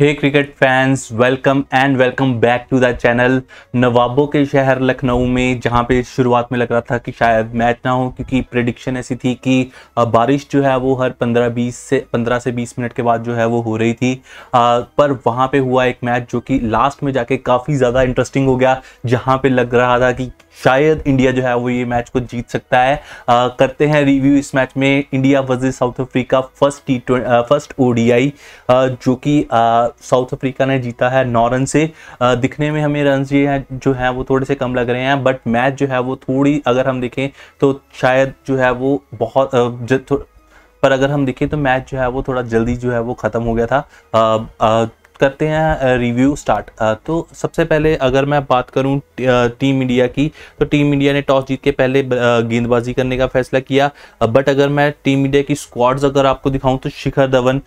hey cricket fans welcome and welcome back to the channel नवाबों के शहर लखनऊ में जहां पे शुरुआत में लग रहा था कि शायद मैच ना हो क्योंकि प्रडिक्शन ऐसी थी कि बारिश जो है वो हर 15-20 से 15 से 20 मिनट के बाद जो है वो हो रही थी पर वहां पे हुआ एक मैच जो कि लास्ट में जाके काफ़ी ज़्यादा इंटरेस्टिंग हो गया जहाँ पर लग रहा था कि शायद इंडिया जो है वो ये मैच को जीत सकता है आ, करते हैं रिव्यू इस मैच में India versus South Africa first T first ODI जो कि साउथ अफ्रीका ने जीता है नौ रन से आ, दिखने में हमें रन ये हैं जो है वो थोड़े से कम लग रहे हैं बट मैच जो है वो थोड़ी अगर हम देखें तो शायद जो है वो बहुत पर अगर हम देखें तो मैच जो है वो थोड़ा जल्दी जो है वो ख़त्म हो गया था आ, आ, करते हैं रिव्यू स्टार्ट तो सबसे पहले अगर मैं बात करूं टीम इंडिया की तो टीम इंडिया ने टॉस जीत के पहले गेंदबाजी करने का फैसला किया बट अगर मैं टीम इंडिया की स्क्वाड्स अगर आपको दिखाऊं तो शिखर धवन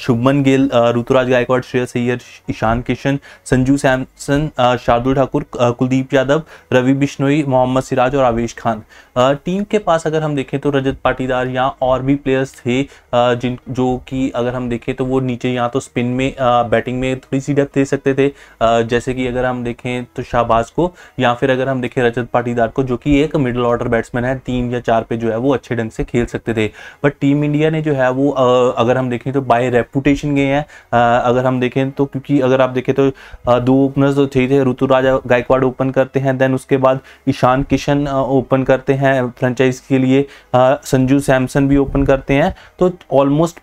शुभमन गिल ऋतुराज गायकवाड श्रेयस सैयद ईशान किशन संजू सैमसन शार्दुल ठाकुर कुलदीप यादव रवि बिश्नोई मोहम्मद सिराज और आवेश खान टीम के पास अगर हम देखें तो रजत पाटीदार या और भी प्लेयर्स थे जिन जो कि अगर हम देखें तो वो नीचे या तो स्पिन में बैटिंग बैटिंग में थोड़ी सी डेप्थ दे सकते थे जैसे कि अगर हम देखें तो शाहबाज को या फिर अगर हम देखें रजत पाटीदार को जो कि एक मिडिल ऑर्डर बैट्समैन है तीन या चार पे जो है वो अच्छे ढंग से खेल सकते थे बट टीम इंडिया ने जो है वो अगर हम देखें तो बाय रेपुटेशन गए हैं अगर हम देखें तो क्योंकि अगर आप देखें तो दो ओपनर्स जो तो थे थे ऋतुराज गायकवाड़ ओपन करते हैं देन उसके बाद ईशान किशन ओपन करते हैं फ्रेंचाइज के लिए संजू सैमसन भी ओपन करते हैं तो ऑलमोस्ट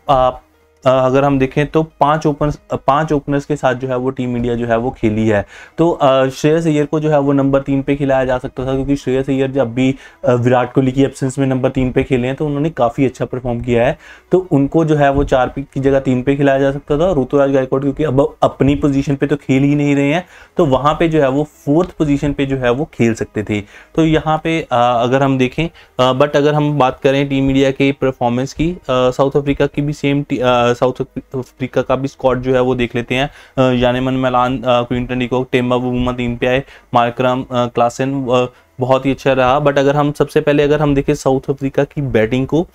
अगर हम देखें तो पांच ओपन पांच ओपनर्स के साथ जो है वो टीम इंडिया जो है वो खेली है तो श्रेयस अय्यर को जो है वो नंबर तीन पे खिलाया जा सकता था क्योंकि श्रेयस अय्यर जब भी विराट कोहली की एबसेंस में नंबर तीन पे खेले हैं तो उन्होंने काफ़ी अच्छा परफॉर्म किया है तो उनको जो है वो चार पिक की जगह तीन पे खिलाया जा सकता था ऋतुराज गायकवाड़ क्योंकि अब अपनी पोजीशन पे तो खेल ही नहीं रहे हैं तो वहाँ पर जो है वो फोर्थ पोजीशन पे जो है वो खेल सकते थे तो यहाँ पे अगर हम देखें बट अगर हम बात करें टीम इंडिया के परफॉर्मेंस की साउथ अफ्रीका की भी सेम साउथ अफ्रीका का भी स्कॉट जो है वो देख लेते हैं यानेमन मैलान क्विंटन डिको टेम्बा वुमा तीन पे आए मार्क्रम क्लासन बहुत ही अच्छा रहा बट अगर हम सबसे पहले अगर हम देखें साउथ अफ्रीका की बैटिंग को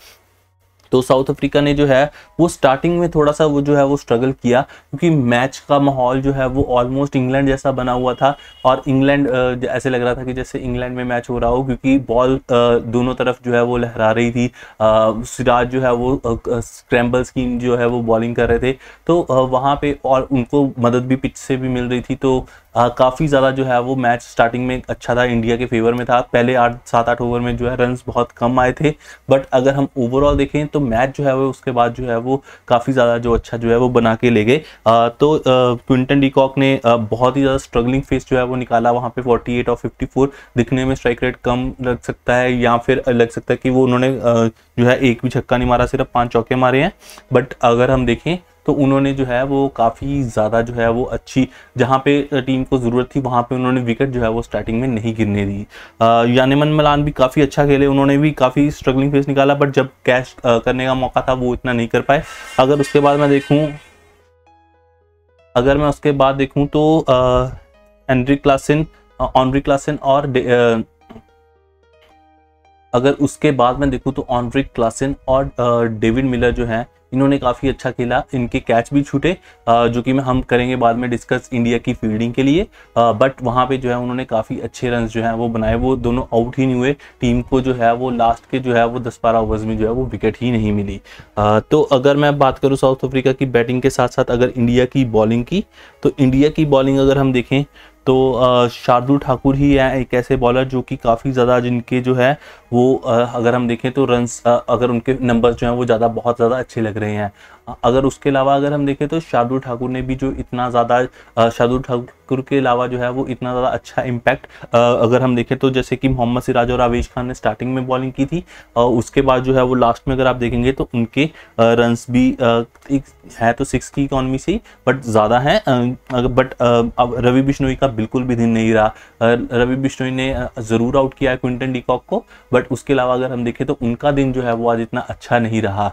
तो साउथ अफ्रीका ने जो है वो स्टार्टिंग में थोड़ा सा वो जो है वो स्ट्रगल किया क्योंकि मैच का माहौल जो है वो ऑलमोस्ट इंग्लैंड जैसा बना हुआ था और इंग्लैंड ऐसे लग रहा था कि जैसे इंग्लैंड में मैच हो रहा हो क्योंकि बॉल दोनों तरफ जो है वो लहरा रही थी सिराज जो है वो स्क्रैम्बल स्कीम जो है वो बॉलिंग कर रहे थे तो वहाँ पर और उनको मदद भी पिच से भी मिल रही थी तो काफ़ी ज़्यादा जो है वो मैच स्टार्टिंग में अच्छा था इंडिया के फेवर में था पहले आठ सात आठ ओवर में जो है रन बहुत कम आए थे बट अगर हम ओवरऑल देखें तो तो मैच जो है वो उसके बाद जो है वो काफ़ी ज़्यादा जो अच्छा जो है वो बना के ले गए तो क्विंटन डीकॉक ने बहुत ही ज़्यादा स्ट्रगलिंग फेस जो है वो निकाला वहाँ पे 48 और 54 दिखने में स्ट्राइक रेट कम लग सकता है या फिर लग सकता है कि वो उन्होंने जो है एक भी छक्का नहीं मारा सिर्फ पाँच चौके मारे हैं बट अगर हम देखें तो उन्होंने जो है वो काफ़ी ज़्यादा जो है वो अच्छी जहाँ पे टीम को ज़रूरत थी वहाँ पे उन्होंने विकेट जो है वो स्टार्टिंग में नहीं गिरने दी यानिमन मलान भी काफ़ी अच्छा खेले उन्होंने भी काफ़ी स्ट्रगलिंग फेस निकाला बट जब कैश करने का मौका था वो इतना नहीं कर पाए अगर उसके बाद मैं देखूँ अगर मैं उसके बाद देखूँ तो एंड्री क्लासिन ऑनरी क्लासिन और अगर उसके बाद मैं देखूँ तो ऑनरिक क्लासिन और डेविड मिलर जो है इन्होंने काफ़ी अच्छा खेला इनके कैच भी छूटे जो कि मैं हम करेंगे बाद में डिस्कस इंडिया की फील्डिंग के लिए बट वहाँ पे जो है उन्होंने काफ़ी अच्छे रन जो है वो बनाए वो दोनों आउट ही नहीं हुए टीम को जो है वो लास्ट के जो है वो दस बारह ओवर्स में जो है वो विकेट ही नहीं मिली तो अगर मैं बात करूँ साउथ अफ्रीका की बैटिंग के साथ साथ अगर इंडिया की बॉलिंग की तो इंडिया की बॉलिंग अगर हम देखें तो शार्दुल ठाकुर ही है एक ऐसे बॉलर जो कि काफ़ी ज़्यादा जिनके जो है वो अगर हम देखें तो रन अगर उनके नंबर जो हैं वो ज़्यादा बहुत ज़्यादा अच्छे लग रहे हैं अगर उसके अलावा अगर हम देखें तो शार्दुल ठाकुर ने भी जो इतना ज़्यादा शार्दुल ठाकुर के अलावा जो है वो इतना ज़्यादा अच्छा इम्पैक्ट अगर हम देखें तो जैसे कि मोहम्मद सिराज और आवेश खान ने स्टार्टिंग में बॉलिंग की थी और उसके बाद जो है वो लास्ट में अगर आप देखेंगे तो उनके रन भी एक है तो सिक्स की इकॉनमी से ही बट ज़्यादा है बट अब रवि बिश्नोई का बिल्कुल भी दिन नहीं रहा रवि बिश्नोई ने ज़रूर आउट किया है क्विंटन डीकॉक को बट उसके अलावा अगर हम देखें तो उनका दिन जो है वो आज इतना अच्छा नहीं रहा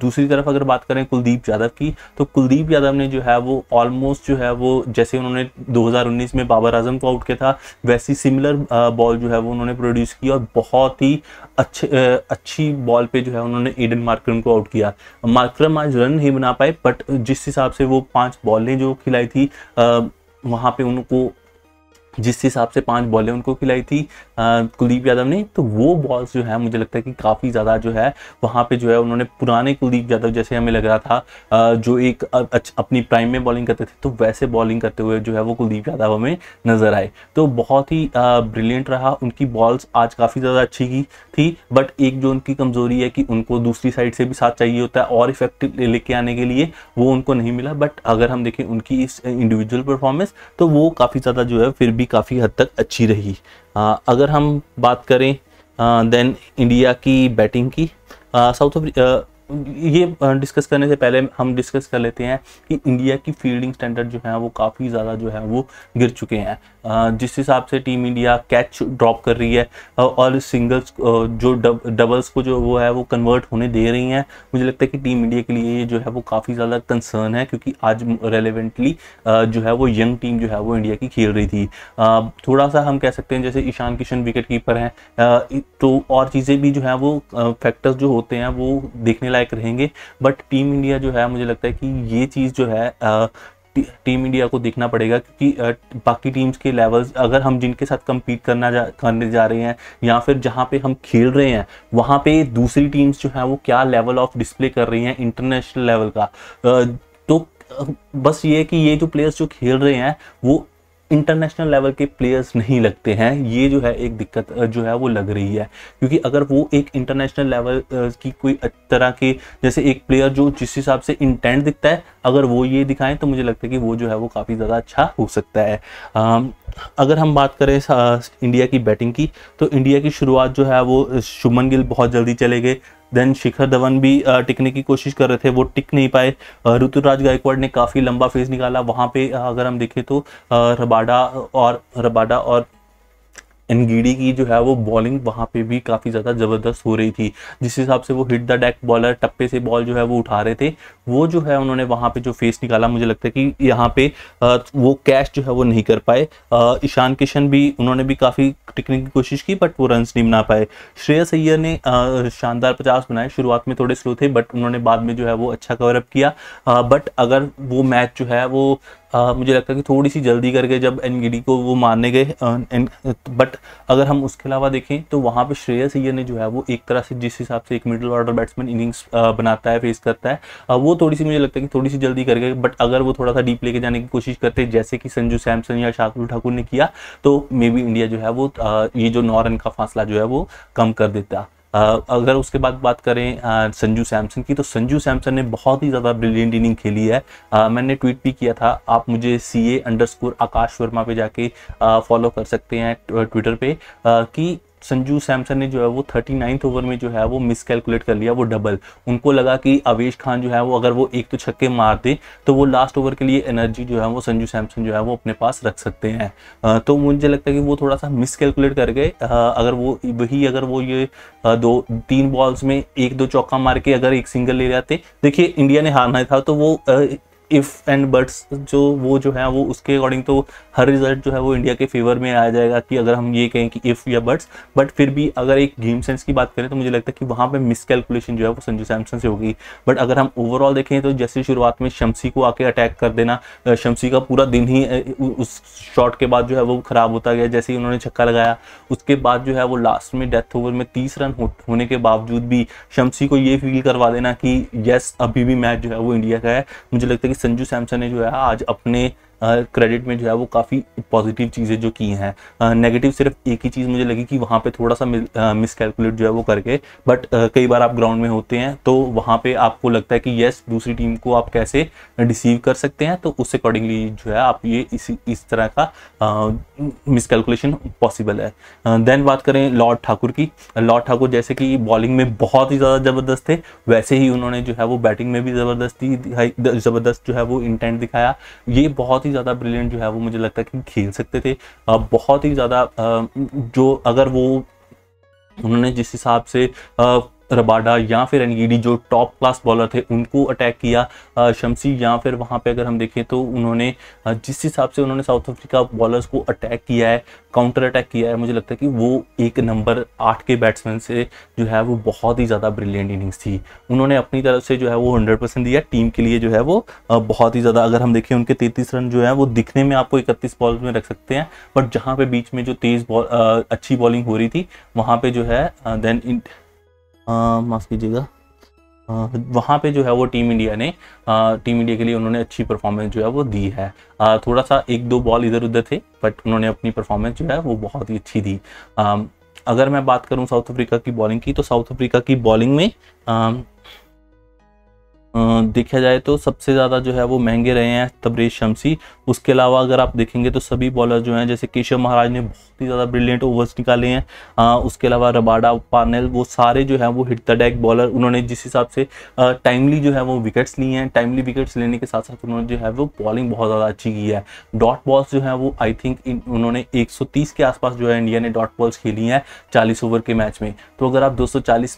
दूसरी तरफ अगर बात करें कुलदीप यादव की तो कुलदीप यादव ने जो है वो ऑलमोस्ट जो है वो जैसे उन्होंने 2019 में बाबर आजम को आउट किया था वैसी सिमिलर बॉल uh, जो है वो उन्होंने प्रोड्यूस की और बहुत ही अच्छे uh, अच्छी बॉल पे जो है उन्होंने ईडन मार्क्रम को आउट किया मार्क्रम आज रन नहीं बना पाए बट जिस हिसाब से वो पांच बॉलें जो खिलाई थी uh, वहाँ पे उनको जिस हिसाब से पांच बॉलें उनको खिलाई थी कुलदीप यादव ने तो वो बॉल्स जो है मुझे लगता है कि काफ़ी ज़्यादा जो है वहाँ पे जो है उन्होंने पुराने कुलदीप यादव जैसे हमें लग रहा था आ, जो एक अपनी प्राइम में बॉलिंग करते थे तो वैसे बॉलिंग करते हुए जो है वो कुलदीप यादव हमें नज़र आए तो बहुत ही ब्रिलियंट रहा उनकी बॉल्स आज काफ़ी ज़्यादा अच्छी की थी बट एक जो उनकी कमज़ोरी है कि उनको दूसरी साइड से भी साथ चाहिए होता है और इफेक्टिव लेके आने के लिए वो उनको नहीं मिला बट अगर हम देखें उनकी इस इंडिविजुअल परफॉर्मेंस तो वो काफ़ी ज़्यादा जो है फिर भी भी काफ़ी हद तक अच्छी रही आ, अगर हम बात करें देन इंडिया की बैटिंग की साउथ अफ्रीका ये डिस्कस करने से पहले हम डिस्कस कर लेते हैं कि इंडिया की फील्डिंग स्टैंडर्ड जो है वो काफ़ी ज़्यादा जो है वो गिर चुके हैं जिस हिसाब से टीम इंडिया कैच ड्रॉप कर रही है और सिंगल्स जो डब, डबल्स को जो वो है वो कन्वर्ट होने दे रही हैं मुझे लगता है कि टीम इंडिया के लिए ये जो है वो काफ़ी ज़्यादा कंसर्न है क्योंकि आज रेलिवेंटली जो है वो यंग टीम जो है वो इंडिया की खेल रही थी थोड़ा सा हम कह सकते हैं जैसे ईशान किशन विकेट कीपर हैं तो और चीज़ें भी जो है वो फैक्टर्स जो होते हैं वो देखने लायक रहेंगे बट टीम इंडिया जो है मुझे लगता है कि ये चीज़ जो है आ, टीम इंडिया को देखना पड़ेगा क्योंकि बाकी टीम्स के लेवल्स अगर हम जिनके साथ कम्पीट करना जा करने जा रहे हैं या फिर जहां पे हम खेल रहे हैं वहां पे दूसरी टीम्स जो है वो क्या लेवल ऑफ डिस्प्ले कर रही हैं इंटरनेशनल लेवल का तो बस ये कि ये जो प्लेयर्स जो खेल रहे हैं वो इंटरनेशनल लेवल के प्लेयर्स नहीं लगते हैं ये जो है एक दिक्कत जो है वो लग रही है क्योंकि अगर वो एक इंटरनेशनल लेवल की कोई तरह के जैसे एक प्लेयर जो जिस हिसाब से इंटेंट दिखता है अगर वो ये दिखाएं तो मुझे लगता है कि वो जो है वो काफ़ी ज़्यादा अच्छा हो सकता है आ, अगर हम बात करें इंडिया की बैटिंग की तो इंडिया की शुरुआत जो है वो शुभमन गिल बहुत जल्दी चले गए देन शिखर धवन भी uh, टिकने की कोशिश कर रहे थे वो टिक नहीं पाए ऋतुराज uh, गायकवाड़ ने काफ़ी लंबा फेज निकाला वहाँ पे uh, अगर हम देखें तो रबाडा और रबाडा और एनगीडी की जो है वो बॉलिंग वहां पे भी काफ़ी ज़्यादा ज़बरदस्त हो रही थी जिस हिसाब से वो हिट द डेक बॉलर टप्पे से बॉल जो है वो उठा रहे थे वो जो है उन्होंने वहां पे जो फेस निकाला मुझे लगता है कि यहाँ पे वो कैच जो है वो नहीं कर पाए ईशान किशन भी उन्होंने भी काफ़ी टिकने की कोशिश की बट वो रन नहीं बना पाए श्रेयस अय्यर ने शानदार पचास बनाए शुरुआत में थोड़े स्लो थे बट उन्होंने बाद में जो है वो अच्छा कवरअप किया बट अगर वो मैच जो है वो आ, मुझे लगता है कि थोड़ी सी जल्दी करके जब एन को वो मारने गए बट अगर हम उसके अलावा देखें तो वहाँ पे श्रेयस अय्यर ने जो है वो एक तरह से जिस हिसाब से एक मिडिल ऑर्डर बैट्समैन इनिंग्स बनाता है फेस करता है आ, वो थोड़ी सी मुझे लगता है कि थोड़ी सी जल्दी करके बट अगर वो थोड़ा सा डीप लेके जाने की कोशिश करते जैसे कि संजू सैमसन या शार्दुल ठाकुर ने किया तो मे बी इंडिया जो है वो आ, ये जो नौ रन का फासला जो है वो कम कर देता अगर उसके बाद बात करें संजू सैमसन की तो संजू सैमसन ने बहुत ही ज़्यादा ब्रिलियंट इनिंग खेली है आ, मैंने ट्वीट भी किया था आप मुझे C A underscore Akash Verma पे जाके फॉलो कर सकते हैं ट्विटर पे आ, कि संजू सैमसन ने जो है वो थर्टी नाइन्थ ओवर में जो है वो मिस कैलकुलेट कर लिया वो डबल उनको लगा कि अवेश खान जो है वो अगर वो एक तो छक्के मार दे तो वो लास्ट ओवर के लिए एनर्जी जो है वो संजू सैमसन जो है वो अपने पास रख सकते हैं तो मुझे लगता है कि वो थोड़ा सा मिस कैलकुलेट कर गए अगर वो वही अगर वो ये दो तीन बॉल्स में एक दो चौका मार के अगर एक सिंगल ले जाते देखिए इंडिया ने हारना था तो वो इफ़ एंड बट्स जो वो जो है वो उसके अकॉर्डिंग तो हर रिजल्ट जो है वो इंडिया के फेवर में आ जाएगा कि अगर हम ये कहें कि इफ़ या बट्स बट फिर भी अगर एक गेम सेंस की बात करें तो मुझे लगता है कि वहाँ पर मिसकैलकुलेशन जो है वो संजू सैमसन से होगी बट अगर हम ओवरऑल देखें तो जैसे शुरुआत में शमसी को आके अटैक कर देना शमसी का पूरा दिन ही उस शॉट के बाद जो है वो ख़राब होता गया जैसे ही उन्होंने छक्का लगाया उसके बाद जो है वो लास्ट में डेथ ओवर में तीस रन होने के बावजूद भी शमसी को ये फील करवा देना कि येस अभी भी मैच जो है वो इंडिया का है मुझे लगता है संजू सैमसन ने जो है आज अपने क्रेडिट में जो है वो काफ़ी पॉजिटिव चीज़ें जो की हैं नेगेटिव सिर्फ एक ही चीज़ मुझे लगी कि वहाँ पे थोड़ा सा मिसकैलकुलेट जो है वो करके बट कई बार आप ग्राउंड में होते हैं तो वहाँ पे आपको लगता है कि येस दूसरी टीम को आप कैसे डिसीव कर सकते हैं तो उस अकॉर्डिंगली जो है आप ये इस, इस तरह का मिसकैलकुलेशन पॉसिबल है देन बात करें लॉर्ड ठाकुर की लॉर्ड ठाकुर जैसे कि बॉलिंग में बहुत ही ज़्यादा ज़बरदस्त थे वैसे ही उन्होंने जो है वो बैटिंग में भी ज़बरदस्ती ज़बरदस्त जो है वो इंटेंट दिखाया ये बहुत ही ज़्यादा ब्रिलियंट जो है वो मुझे लगता है कि खेल सकते थे बहुत ही ज़्यादा जो अगर वो उन्होंने जिस हिसाब से रबाडा या फिर एनगीडी जो टॉप क्लास बॉलर थे उनको अटैक किया शमसी या फिर वहाँ पे अगर हम देखें तो उन्होंने जिस हिसाब से उन्होंने साउथ अफ्रीका बॉलर्स को अटैक किया है काउंटर अटैक किया है मुझे लगता है कि वो एक नंबर आठ के बैट्समैन से जो है वो बहुत ही ज़्यादा ब्रिलियंट इनिंग्स थी उन्होंने अपनी तरफ से जो है वो हंड्रेड परसेंट दिया टीम के लिए जो है वो बहुत ही ज़्यादा अगर हम देखें उनके तैतीस रन जो है वो दिखने में आपको इकतीस बॉल में रख सकते हैं बट जहाँ पे बीच में जो तेज़ बॉल अच्छी बॉलिंग हो रही थी वहाँ पर जो है देन माफ़ कीजिएगा वहाँ पे जो है वो टीम इंडिया ने आ, टीम इंडिया के लिए उन्होंने अच्छी परफॉर्मेंस जो है वो दी है आ, थोड़ा सा एक दो बॉल इधर उधर थे बट उन्होंने अपनी परफॉर्मेंस जो है वो बहुत ही अच्छी दी आ, अगर मैं बात करूँ साउथ अफ्रीका की बॉलिंग की तो साउथ अफ्रीका की बॉलिंग में देखा जाए तो सबसे ज़्यादा जो है वो महंगे रहे हैं तब्रेज शमसी उसके अलावा अगर आप देखेंगे तो सभी बॉलर जो हैं जैसे केशव महाराज ने बहुत ही ज़्यादा ब्रिलियंट ओवर्स निकाले हैं आ, उसके अलावा रबाडा पानल वो सारे जो है वो हिट द डैक बॉलर उन्होंने जिस हिसाब से टाइमली जो है वो विकेट्स लिए हैं टाइमली विकेट्स लेने के साथ साथ उन्होंने जो है वो बॉलिंग बहुत ज़्यादा अच्छी की है डॉट बॉल्स जो है वो आई थिंक उन्होंने एक के आसपास जो है इंडिया ने डॉट बॉल्स खेली हैं चालीस ओवर के मैच में तो अगर आप दो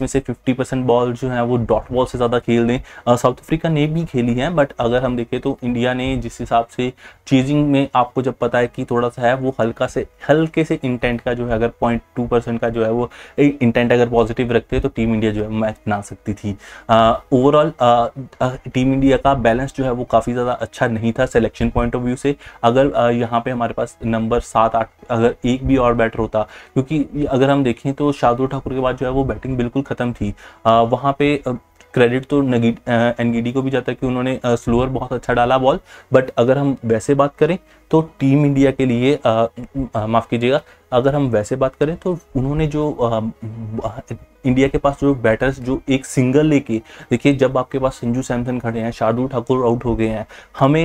में से फिफ्टी बॉल जो है वो डॉट बॉल से ज़्यादा खेल दें साउथ अफ्रीका ने भी खेली है बट अगर हम देखें तो इंडिया ने जिस हिसाब से चीजिंग में आपको जब पता है कि थोड़ा सा है वो हल्का से हल्के से इंटेंट का जो है अगर पॉइंट टू परसेंट का जो है वो इंटेंट अगर पॉजिटिव रखते तो टीम इंडिया जो है मैच बना सकती थी ओवरऑल टीम इंडिया का बैलेंस जो है वो काफ़ी ज़्यादा अच्छा नहीं था सिलेक्शन पॉइंट ऑफ व्यू से अगर यहाँ पे हमारे पास नंबर सात आठ अगर एक भी और बैटर होता क्योंकि अगर हम देखें तो शार्दुल ठाकुर के बाद जो है वो बैटिंग बिल्कुल ख़त्म थी वहाँ पे क्रेडिट तो एनगीडी को भी जाता है कि उन्होंने स्लोअर बहुत अच्छा डाला बॉल बट अगर हम वैसे बात करें तो टीम इंडिया के लिए माफ़ कीजिएगा अगर हम वैसे बात करें तो उन्होंने जो इंडिया के पास जो बैटर्स जो एक सिंगल लेके देखिए जब आपके पास संजू सैमसन खड़े हैं शार्दुल ठाकुर आउट हो गए हैं हमें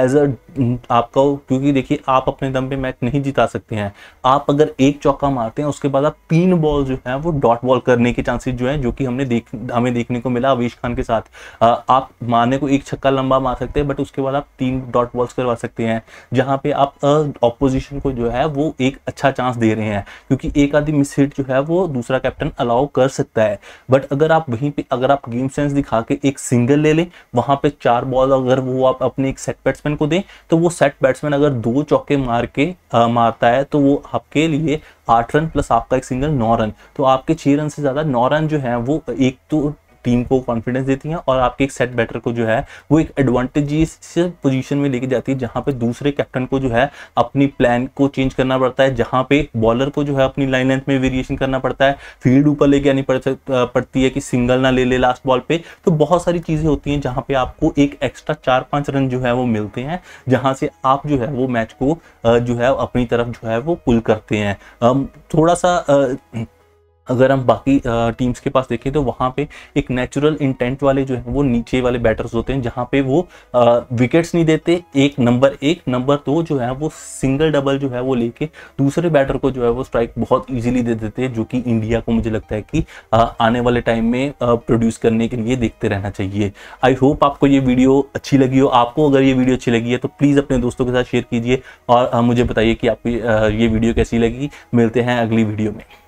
एज अ आपका क्योंकि देखिए आप अपने दम पे मैच नहीं जिता सकते हैं आप अगर एक चौका मारते हैं उसके बाद आप तीन बॉल जो है वो डॉट बॉल करने के चांसेस जो है जो कि हमने देख हमें देखने को मिला अवेश खान के साथ आ, आप मारने को एक छक्का लंबा मार सकते हैं बट उसके बाद आप तीन डॉट बॉल्स करवा सकते हैं जहाँ पे आप ऑपोजिशन को जो है वो एक अच्छा चांस दे रहे हैं क्योंकि एक आधी मिस हिट जो है वो दूसरा कैप्टन अलाउ कर सकता है बट अगर आप वहीं पर अगर आप गेम सेंस दिखा के एक सिंगल ले लें वहाँ पर चार बॉल अगर वो आप अपने एक सेट बैट्समैन को दें तो वो सेट बैट्समैन अगर दो चौके मार के आ, मारता है तो वो आपके लिए आठ रन प्लस आपका एक सिंगल नौ रन तो आपके छह रन से ज़्यादा नौ रन जो है वो एक तो टीम को कॉन्फिडेंस देती हैं और आपके एक सेट बैटर को जो है वो एक एडवांटेजेस पोजीशन में लेके जाती है जहां पे दूसरे कैप्टन को जो है अपनी प्लान को चेंज करना पड़ता है जहां पे बॉलर को जो है अपनी लाइन लेंथ में वेरिएशन करना पड़ता है फील्ड ऊपर लेके आनी पड़ती है कि सिंगल ना ले ले लास्ट बॉल पे तो बहुत सारी चीजें होती हैं जहां पे आपको एक एक्स्ट्रा चार पांच रन जो है वो मिलते हैं जहां से आप जो है वो मैच को जो है अपनी तरफ जो है वो पुल करते हैं थोड़ा सा अगर हम बाकी टीम्स के पास देखें तो वहाँ पे एक नेचुरल इंटेंट वाले जो है वो नीचे वाले बैटर्स होते हैं जहाँ पे वो विकेट्स नहीं देते एक नंबर एक नंबर दो जो है वो सिंगल डबल जो है वो लेके दूसरे बैटर को जो है वो स्ट्राइक बहुत इजीली दे देते हैं जो कि इंडिया को मुझे लगता है कि आ, आने वाले टाइम में प्रोड्यूस करने के लिए देखते रहना चाहिए आई होप आपको ये वीडियो अच्छी लगी हो आपको अगर ये वीडियो अच्छी लगी है तो प्लीज़ अपने दोस्तों के साथ शेयर कीजिए और मुझे बताइए कि आपको ये वीडियो कैसी लगी मिलते हैं अगली वीडियो में